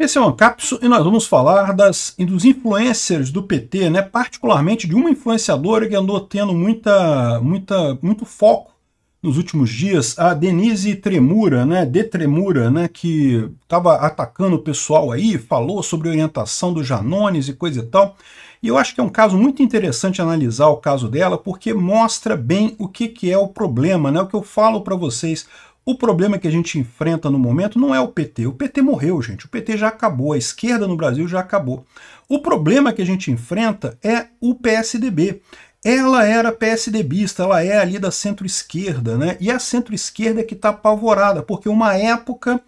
Esse é o Ancapso e nós vamos falar das, dos influencers do PT, né? particularmente de uma influenciadora que andou tendo muita, muita, muito foco nos últimos dias, a Denise Tremura, né? de Tremura, né? que estava atacando o pessoal aí, falou sobre orientação do Janones e coisa e tal. E eu acho que é um caso muito interessante analisar o caso dela, porque mostra bem o que, que é o problema, né? o que eu falo para vocês. O problema que a gente enfrenta no momento não é o PT. O PT morreu, gente. O PT já acabou. A esquerda no Brasil já acabou. O problema que a gente enfrenta é o PSDB. Ela era PSDBista, ela é ali da centro-esquerda, né? E a centro-esquerda é que está apavorada, porque uma época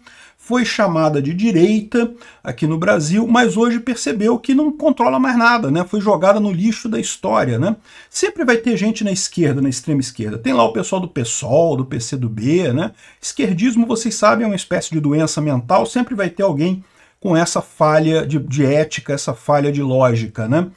foi chamada de direita aqui no Brasil, mas hoje percebeu que não controla mais nada, né? Foi jogada no lixo da história, né? Sempre vai ter gente na esquerda, na extrema esquerda. Tem lá o pessoal do PSOL, do PCdoB, né? Esquerdismo, vocês sabem, é uma espécie de doença mental, sempre vai ter alguém com essa falha de, de ética, essa falha de lógica, né?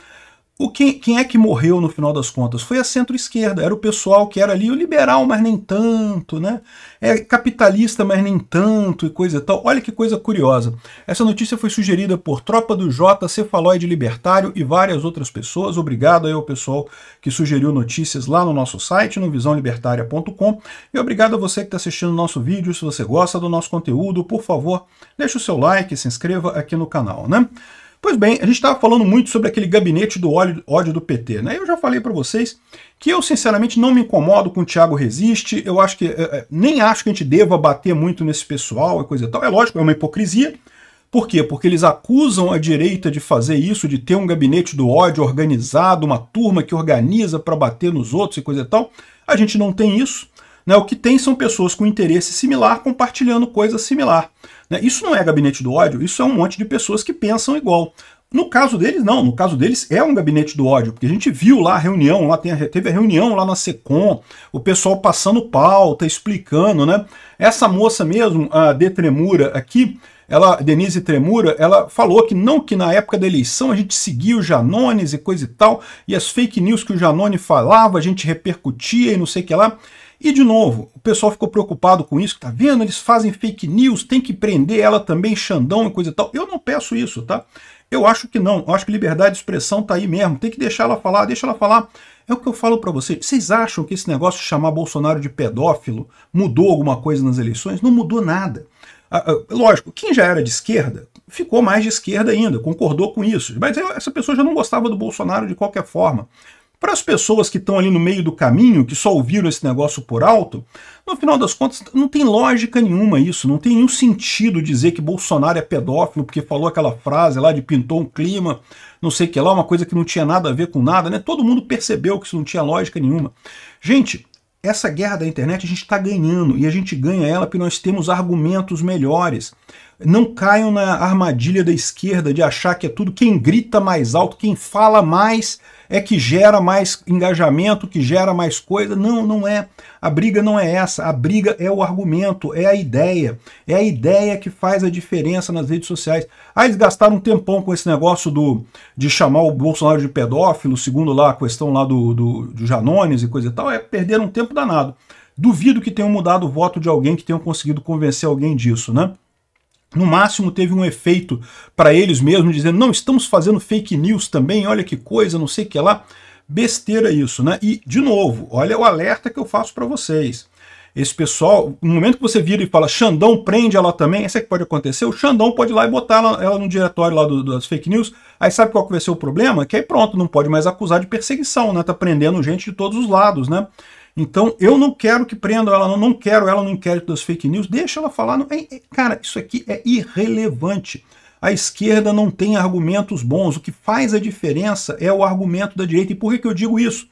o quem, quem é que morreu no final das contas? Foi a centro-esquerda, era o pessoal que era ali o liberal, mas nem tanto, né? É capitalista, mas nem tanto e coisa e tal. Olha que coisa curiosa. Essa notícia foi sugerida por Tropa do J, Cefaloide Libertário e várias outras pessoas. Obrigado aí ao pessoal que sugeriu notícias lá no nosso site, no visãolibertaria.com. E obrigado a você que está assistindo o nosso vídeo. Se você gosta do nosso conteúdo, por favor, deixe o seu like, se inscreva aqui no canal, né? Pois bem, a gente estava falando muito sobre aquele gabinete do ódio do PT, né? Eu já falei para vocês que eu, sinceramente, não me incomodo com o Tiago Resiste, eu acho que é, é, nem acho que a gente deva bater muito nesse pessoal e coisa e tal. É lógico, é uma hipocrisia. Por quê? Porque eles acusam a direita de fazer isso, de ter um gabinete do ódio organizado, uma turma que organiza para bater nos outros e coisa e tal. A gente não tem isso. Né? O que tem são pessoas com interesse similar compartilhando coisa similar. Né? Isso não é gabinete do ódio, isso é um monte de pessoas que pensam igual. No caso deles, não. No caso deles, é um gabinete do ódio, porque a gente viu lá a reunião, lá a, teve a reunião lá na SECOM, o pessoal passando pauta, explicando, né? Essa moça mesmo, a de Tremura aqui, ela, Denise Tremura, ela falou que não que na época da eleição a gente seguia o Janones e coisa e tal, e as fake news que o Janone falava, a gente repercutia e não sei o que lá. E de novo, o pessoal ficou preocupado com isso, tá vendo? Eles fazem fake news, tem que prender ela também, Xandão e coisa e tal. Eu não peço isso, tá? Eu acho que não. Eu acho que liberdade de expressão tá aí mesmo. Tem que deixar ela falar, deixa ela falar. É o que eu falo para vocês. Vocês acham que esse negócio de chamar Bolsonaro de pedófilo mudou alguma coisa nas eleições? Não mudou nada. Ah, ah, lógico, quem já era de esquerda ficou mais de esquerda ainda, concordou com isso. Mas essa pessoa já não gostava do Bolsonaro de qualquer forma. Para as pessoas que estão ali no meio do caminho, que só ouviram esse negócio por alto, no final das contas não tem lógica nenhuma isso, não tem nenhum sentido dizer que Bolsonaro é pedófilo porque falou aquela frase lá de pintou um clima, não sei que lá, uma coisa que não tinha nada a ver com nada, né? Todo mundo percebeu que isso não tinha lógica nenhuma. Gente, essa guerra da internet a gente está ganhando e a gente ganha ela porque nós temos argumentos melhores não caiam na armadilha da esquerda de achar que é tudo quem grita mais alto, quem fala mais é que gera mais engajamento, que gera mais coisa. Não, não é. A briga não é essa. A briga é o argumento, é a ideia. É a ideia que faz a diferença nas redes sociais. Ah, eles gastaram um tempão com esse negócio do de chamar o Bolsonaro de pedófilo, segundo lá a questão lá do, do, do Janones e coisa e tal. É perderam um tempo danado. Duvido que tenham mudado o voto de alguém, que tenham conseguido convencer alguém disso, né? No máximo teve um efeito para eles mesmos, dizendo, não, estamos fazendo fake news também, olha que coisa, não sei o que lá. Besteira isso, né? E, de novo, olha o alerta que eu faço para vocês. Esse pessoal, no momento que você vira e fala, Xandão prende ela também, essa é que pode acontecer, o Xandão pode ir lá e botar ela, ela no diretório lá do, das fake news, aí sabe qual que vai ser o problema? Que aí pronto, não pode mais acusar de perseguição, né? Tá prendendo gente de todos os lados, né? Então, eu não quero que prendam ela, não, quero ela no inquérito das fake news, deixa ela falar. Não, é, é, cara, isso aqui é irrelevante. A esquerda não tem argumentos bons. O que faz a diferença é o argumento da direita. E por que, que eu digo isso?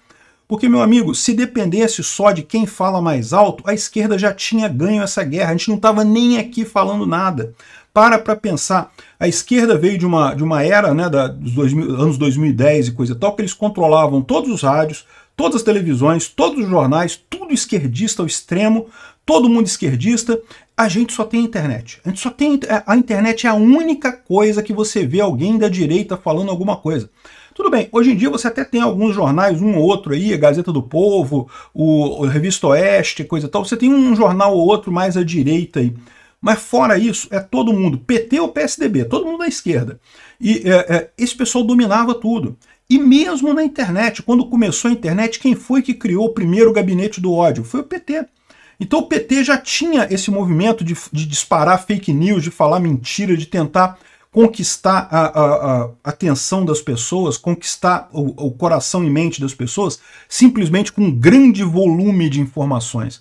Porque, meu amigo, se dependesse só de quem fala mais alto, a esquerda já tinha ganho essa guerra. A gente não estava nem aqui falando nada. Para para pensar. A esquerda veio de uma, de uma era, né, da, dos 2000, anos 2010 e coisa e tal, que eles controlavam todos os rádios, todas as televisões, todos os jornais, tudo esquerdista ao extremo, todo mundo esquerdista, a gente só tem internet. A gente só tem a internet é a única coisa que você vê alguém da direita falando alguma coisa. Tudo bem, hoje em dia você até tem alguns jornais, um ou outro aí, a Gazeta do Povo, o, o Revista Oeste, coisa e tal. Você tem um jornal ou outro mais à direita aí. Mas fora isso, é todo mundo, PT ou PSDB, todo mundo da é esquerda. E é, é, esse pessoal dominava tudo. E mesmo na internet, quando começou a internet, quem foi que criou o primeiro gabinete do ódio? Foi o PT. Então o PT já tinha esse movimento de, de disparar fake news, de falar mentira, de tentar conquistar a, a, a atenção das pessoas, conquistar o, o coração e mente das pessoas, simplesmente com um grande volume de informações.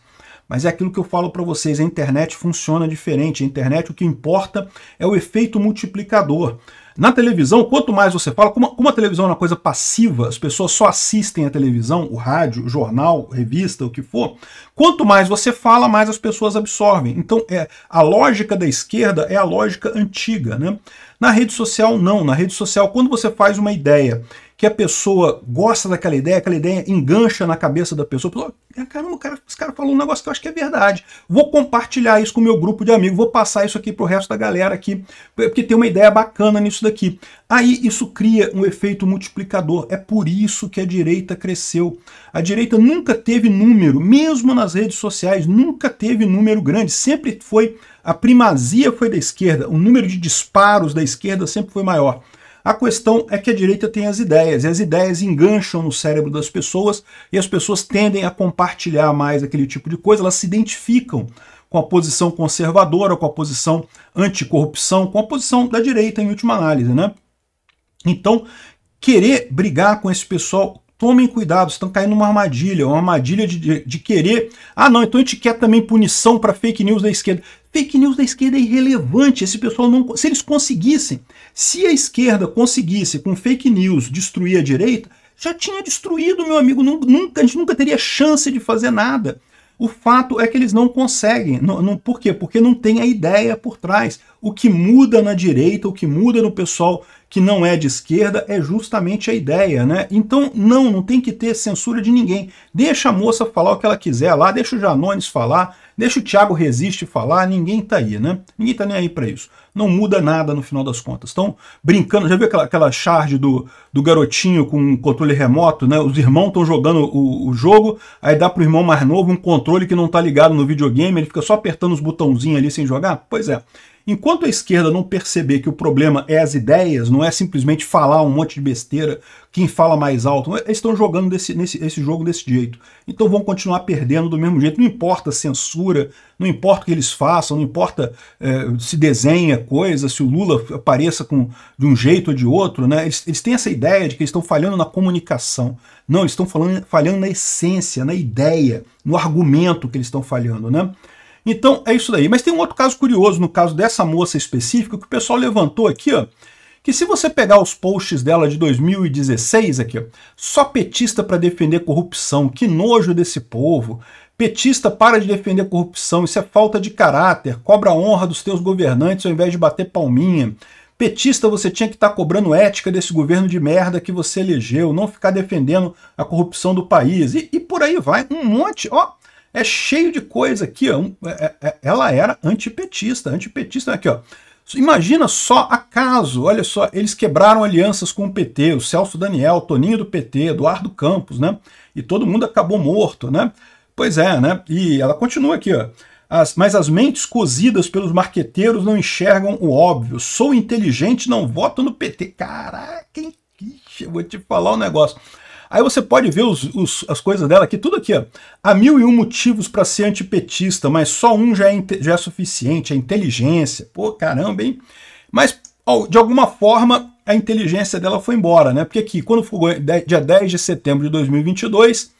Mas é aquilo que eu falo para vocês, a internet funciona diferente. A internet, o que importa é o efeito multiplicador. Na televisão, quanto mais você fala, como, a televisão é uma coisa passiva, as pessoas só assistem a televisão, o rádio, o jornal, revista, o que for, quanto mais você fala, mais as pessoas absorvem. Então, é, a lógica da esquerda é a lógica antiga. Né? Na rede social, não. Na rede social, quando você faz uma ideia que a pessoa gosta daquela ideia, aquela ideia engancha na cabeça da pessoa. pessoa Caramba, cara, esse cara falou um negócio que eu acho que é verdade. Vou compartilhar isso com o meu grupo de amigos, vou passar isso aqui pro resto da galera aqui, porque tem uma ideia bacana nisso daqui. Aí isso cria um efeito multiplicador. É por isso que a direita cresceu. A direita nunca teve número, mesmo nas redes sociais, nunca teve número grande. Sempre foi, a primazia foi da esquerda, o número de disparos da esquerda sempre foi maior. A questão é que a direita tem as ideias, e as ideias engancham no cérebro das pessoas, e as pessoas tendem a compartilhar mais aquele tipo de coisa, elas se identificam com a posição conservadora, com a posição anticorrupção, com a posição da direita, em última análise, né? Então, querer brigar com esse pessoal tomem cuidado, estão caindo numa armadilha, uma armadilha de, de, de, querer. Ah, não, então a gente quer também punição para fake news da esquerda. Fake news da esquerda é irrelevante. Esse pessoal não. Se eles conseguissem, se a esquerda conseguisse com fake news destruir a direita, já tinha destruído, meu amigo. Nunca, a gente nunca teria chance de fazer nada. O fato é que eles não conseguem. Não, não, por quê? Porque não tem a ideia por trás. O que muda na direita, o que muda no pessoal que não é de esquerda, é justamente a ideia, né? Então, não, não tem que ter censura de ninguém. Deixa a moça falar o que ela quiser lá, deixa o Janones falar, deixa o Tiago Resiste falar, ninguém tá aí, né? Ninguém tá nem aí para isso. Não muda nada no final das contas. Estão brincando, já viu aquela, aquela charge do, do garotinho com um controle remoto, né? Os irmãos estão jogando o, o, jogo, aí dá pro irmão mais novo um controle que não tá ligado no videogame, ele fica só apertando os botãozinhos ali sem jogar? Pois é. Enquanto a esquerda não perceber que o problema é as ideias, não é simplesmente falar um monte de besteira, quem fala mais alto, é? eles estão jogando desse, nesse, esse jogo desse jeito. Então vão continuar perdendo do mesmo jeito. Não importa a censura, não importa o que eles façam, não importa é, se desenha coisa, se o Lula apareça com, de um jeito ou de outro. Né? Eles, eles têm essa ideia de que eles estão falhando na comunicação. Não, eles estão falhando, falhando na essência, na ideia, no argumento que eles estão falhando. Né? Então é isso daí. Mas tem um outro caso curioso no caso dessa moça específica que o pessoal levantou aqui, ó. Que se você pegar os posts dela de 2016 aqui, ó, só petista para defender corrupção, que nojo desse povo. Petista para de defender corrupção, isso é falta de caráter, cobra a honra dos teus governantes ao invés de bater palminha. Petista, você tinha que estar tá cobrando ética desse governo de merda que você elegeu, não ficar defendendo a corrupção do país. E, e por aí vai, um monte, ó, é cheio de coisa aqui, ó. É, é, é, ela era antipetista, antipetista aqui, ó. Imagina só acaso, olha só, eles quebraram alianças com o PT, o Celso Daniel, Toninho do PT, Eduardo Campos, né? E todo mundo acabou morto, né? Pois é, né? E ela continua aqui, ó. As, mas as mentes cozidas pelos marqueteiros não enxergam o óbvio. Sou inteligente, não voto no PT. Caraca, hein? Ixi, eu vou te falar um negócio. Aí você pode ver os, os, as coisas dela aqui, tudo aqui, ó. Há mil e um motivos para ser antipetista, mas só um já é, já é suficiente, a é inteligência. Pô, caramba, hein? Mas, ó, de alguma forma, a inteligência dela foi embora, né? Porque aqui, quando foi dia 10 de setembro de 2022,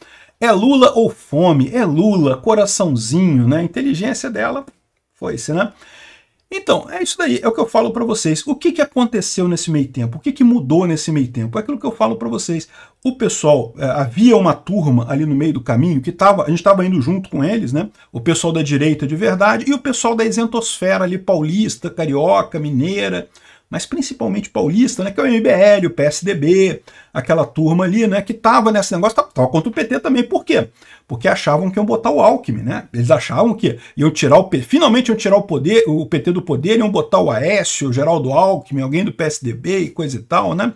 é Lula ou fome? É Lula, coraçãozinho, né? A inteligência dela foi-se, né? Então, é isso daí, é o que eu falo para vocês. O que, que aconteceu nesse meio tempo? O que, que mudou nesse meio tempo? É aquilo que eu falo para vocês. O pessoal, é, havia uma turma ali no meio do caminho que tava, a gente estava indo junto com eles, né? O pessoal da direita de verdade e o pessoal da isentosfera ali, paulista, carioca, mineira, mas principalmente paulista, né, que é o MBL, o PSDB, aquela turma ali, né, que tava nesse negócio, tava, tava contra o PT também. Por quê? Porque achavam que iam botar o Alckmin, né? Eles achavam que iam tirar o finalmente iam tirar o poder, o PT do poder, iam botar o Aécio, o Geraldo Alckmin, alguém do PSDB e coisa e tal, né?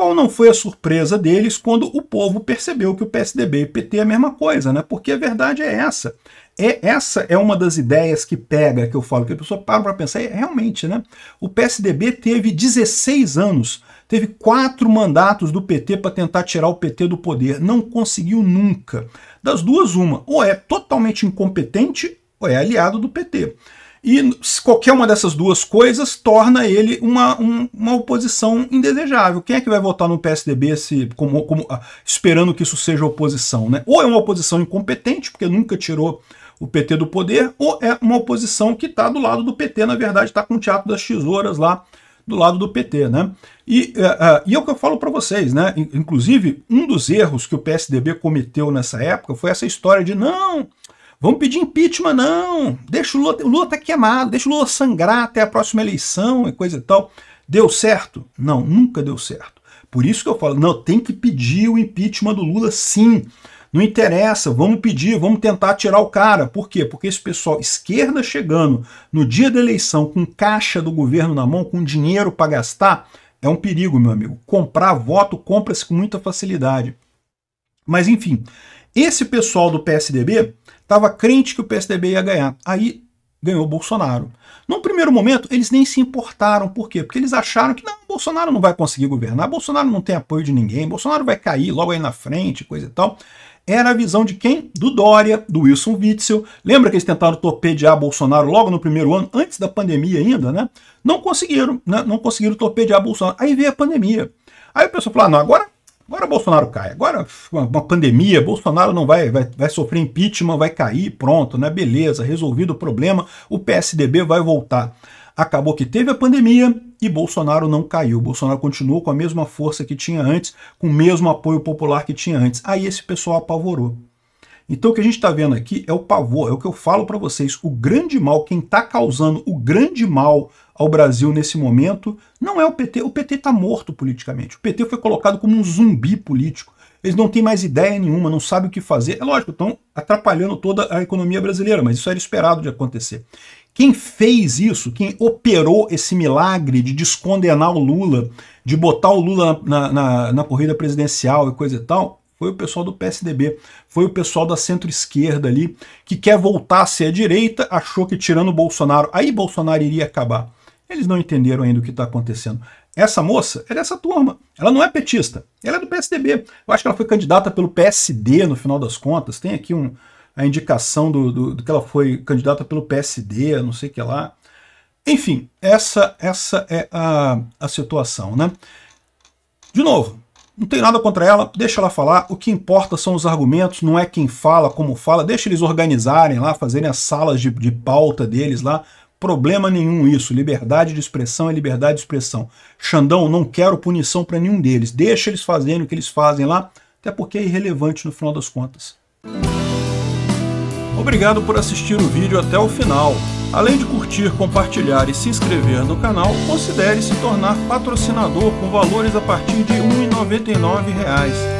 Qual não foi a surpresa deles quando o povo percebeu que o PSDB e o PT é a mesma coisa, né? Porque a verdade é essa. É, essa é uma das ideias que pega, que eu falo, que a pessoa para para pensar, e é realmente, né? O PSDB teve 16 anos, teve quatro mandatos do PT para tentar tirar o PT do poder, não conseguiu nunca. Das duas, uma, ou é totalmente incompetente, ou é aliado do PT. E qualquer uma dessas duas coisas torna ele uma, um, uma oposição indesejável. Quem é que vai votar no PSDB se, como, como, ah, esperando que isso seja oposição? Né? Ou é uma oposição incompetente, porque nunca tirou o PT do poder, ou é uma oposição que está do lado do PT, na verdade, está com o Teatro das Tesouras lá do lado do PT. Né? E, uh, uh, e é o que eu falo para vocês, né? inclusive um dos erros que o PSDB cometeu nessa época foi essa história de não Vamos pedir impeachment, não. Deixa o Lula, o Lula tá queimado, deixa o Lula sangrar até a próxima eleição e coisa e tal. Deu certo? Não, nunca deu certo. Por isso que eu falo, não, tem que pedir o impeachment do Lula sim. Não interessa, vamos pedir, vamos tentar tirar o cara. Por quê? Porque esse pessoal esquerda chegando no dia da eleição com caixa do governo na mão, com dinheiro para gastar, é um perigo, meu amigo. Comprar voto compra-se com muita facilidade. Mas enfim, esse pessoal do PSDB estava crente que o PSDB ia ganhar. Aí ganhou Bolsonaro. Num primeiro momento, eles nem se importaram. Por quê? Porque eles acharam que não, Bolsonaro não vai conseguir governar, Bolsonaro não tem apoio de ninguém, Bolsonaro vai cair logo aí na frente, coisa e tal. Era a visão de quem? Do Dória, do Wilson Witzel. Lembra que eles tentaram torpedear Bolsonaro logo no primeiro ano, antes da pandemia ainda, né? Não conseguiram, né? Não conseguiram torpedear Bolsonaro. Aí veio a pandemia. Aí o pessoal falou, ah, não, agora Agora Bolsonaro cai. Agora uma pandemia, Bolsonaro não vai, vai, vai sofrer impeachment, vai cair, pronto, né? Beleza, resolvido o problema, o PSDB vai voltar. Acabou que teve a pandemia e Bolsonaro não caiu. Bolsonaro continuou com a mesma força que tinha antes, com o mesmo apoio popular que tinha antes. Aí esse pessoal apavorou. Então o que a gente está vendo aqui é o pavor, é o que eu falo para vocês. O grande mal, quem está causando o grande mal ao Brasil nesse momento não é o PT. O PT está morto politicamente. O PT foi colocado como um zumbi político. Eles não têm mais ideia nenhuma, não sabem o que fazer. É lógico, estão atrapalhando toda a economia brasileira, mas isso era esperado de acontecer. Quem fez isso, quem operou esse milagre de descondenar o Lula, de botar o Lula na, na, na corrida presidencial e coisa e tal, foi o pessoal do PSDB, foi o pessoal da centro-esquerda ali, que quer voltar a ser a direita, achou que tirando o Bolsonaro, aí Bolsonaro iria acabar. Eles não entenderam ainda o que está acontecendo. Essa moça é dessa turma. Ela não é petista. Ela é do PSDB. Eu acho que ela foi candidata pelo PSD no final das contas. Tem aqui um, a indicação do, do, do que ela foi candidata pelo PSD, não sei o que lá. Enfim, essa, essa é a, a situação, né? De novo, não tem nada contra ela, deixa ela falar. O que importa são os argumentos, não é quem fala, como fala. Deixa eles organizarem lá, fazerem as salas de, de pauta deles lá. Problema nenhum isso. Liberdade de expressão é liberdade de expressão. Xandão, não quero punição para nenhum deles. Deixa eles fazendo o que eles fazem lá, até porque é irrelevante no final das contas. Obrigado por assistir o vídeo até o final. Além de curtir, compartilhar e se inscrever no canal, considere se tornar patrocinador com valores a partir de R$ 1,99